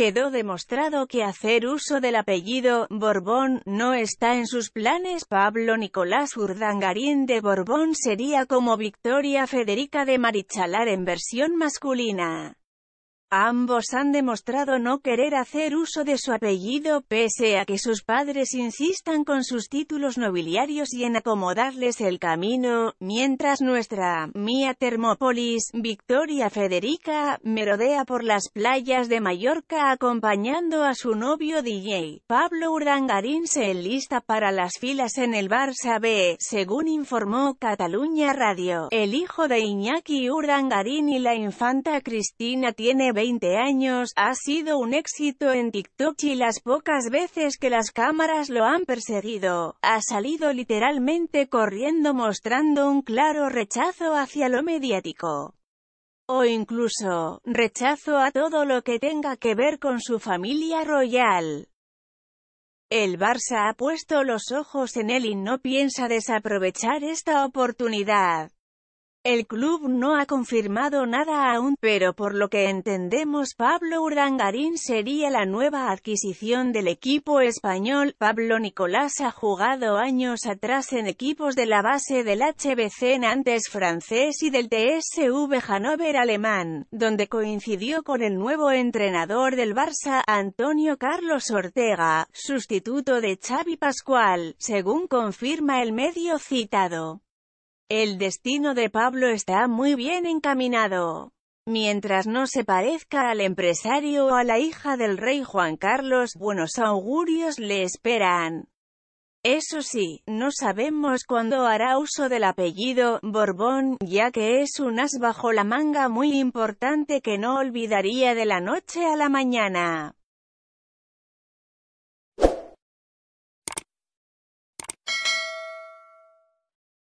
Quedó demostrado que hacer uso del apellido Borbón no está en sus planes. Pablo Nicolás Urdangarín de Borbón sería como Victoria Federica de Marichalar en versión masculina. Ambos han demostrado no querer hacer uso de su apellido, pese a que sus padres insistan con sus títulos nobiliarios y en acomodarles el camino, mientras nuestra Mía Termópolis, Victoria Federica, merodea por las playas de Mallorca acompañando a su novio DJ. Pablo Urangarín se enlista para las filas en el Barça B, según informó Cataluña Radio. El hijo de Iñaki Urangarín y la infanta Cristina tiene 20 años, ha sido un éxito en TikTok y las pocas veces que las cámaras lo han perseguido, ha salido literalmente corriendo mostrando un claro rechazo hacia lo mediático o incluso, rechazo a todo lo que tenga que ver con su familia royal. El Barça ha puesto los ojos en él y no piensa desaprovechar esta oportunidad. El club no ha confirmado nada aún, pero por lo que entendemos Pablo Urdangarín sería la nueva adquisición del equipo español. Pablo Nicolás ha jugado años atrás en equipos de la base del HBC Nantes francés y del TSV Hannover alemán, donde coincidió con el nuevo entrenador del Barça, Antonio Carlos Ortega, sustituto de Xavi Pascual, según confirma el medio citado. El destino de Pablo está muy bien encaminado. Mientras no se parezca al empresario o a la hija del rey Juan Carlos, buenos augurios le esperan. Eso sí, no sabemos cuándo hará uso del apellido Borbón, ya que es un as bajo la manga muy importante que no olvidaría de la noche a la mañana.